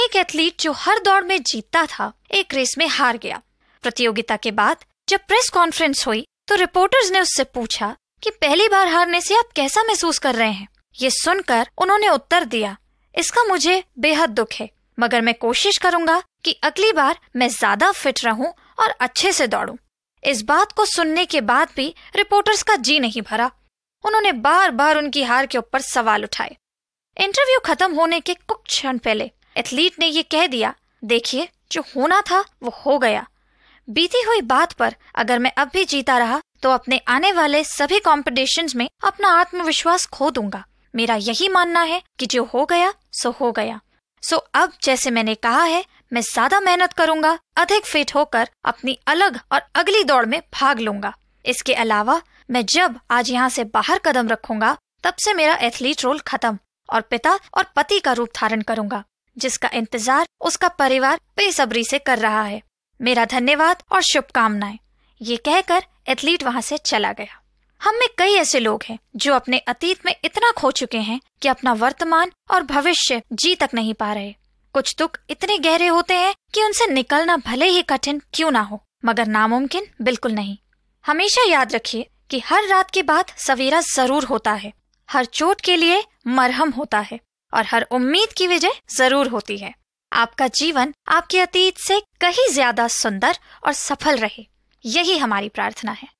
एक एथलीट जो हर दौड़ में जीतता था एक रेस में हार गया प्रतियोगिता के बाद जब प्रेस कॉन्फ्रेंस हुई तो रिपोर्टर्स ने उससे पूछा कि पहली बार हारने से आप कैसा महसूस कर रहे हैं ये सुनकर उन्होंने उत्तर दिया इसका मुझे बेहद दुख है मगर मैं कोशिश करूंगा कि अगली बार मैं ज्यादा फिट रहूं और अच्छे से दौड़ूं। इस बात को सुनने के बाद भी रिपोर्टर्स का जी नहीं भरा उन्होंने बार बार उनकी हार के ऊपर सवाल उठाए इंटरव्यू खत्म होने के कुछ क्षण पहले एथलीट ने ये कह दिया देखिए जो होना था वो हो गया बीती हुई बात पर अगर मैं अब भी जीता रहा तो अपने आने वाले सभी कॉम्पिटिशन में अपना आत्मविश्वास खो दूंगा मेरा यही मानना है कि जो हो गया सो हो गया सो अब जैसे मैंने कहा है मैं ज्यादा मेहनत करूंगा अधिक फिट होकर अपनी अलग और अगली दौड़ में भाग लूंगा इसके अलावा मैं जब आज यहाँ से बाहर कदम रखूंगा तब से मेरा एथलीट रोल खत्म और पिता और पति का रूप धारण करूंगा जिसका इंतजार उसका परिवार बेसब्री से कर रहा है मेरा धन्यवाद और शुभकामनाएं ये कहकर एथलीट वहां से चला गया हम में कई ऐसे लोग हैं जो अपने अतीत में इतना खो चुके हैं कि अपना वर्तमान और भविष्य जी तक नहीं पा रहे कुछ दुख इतने गहरे होते हैं कि उनसे निकलना भले ही कठिन क्यों ना हो मगर नामुमकिन बिल्कुल नहीं हमेशा याद रखिए कि हर रात के बाद सवेरा जरूर होता है हर चोट के लिए मरहम होता है और हर उम्मीद की विजय जरूर होती है आपका जीवन आपके अतीत से कहीं ज्यादा सुंदर और सफल रहे यही हमारी प्रार्थना है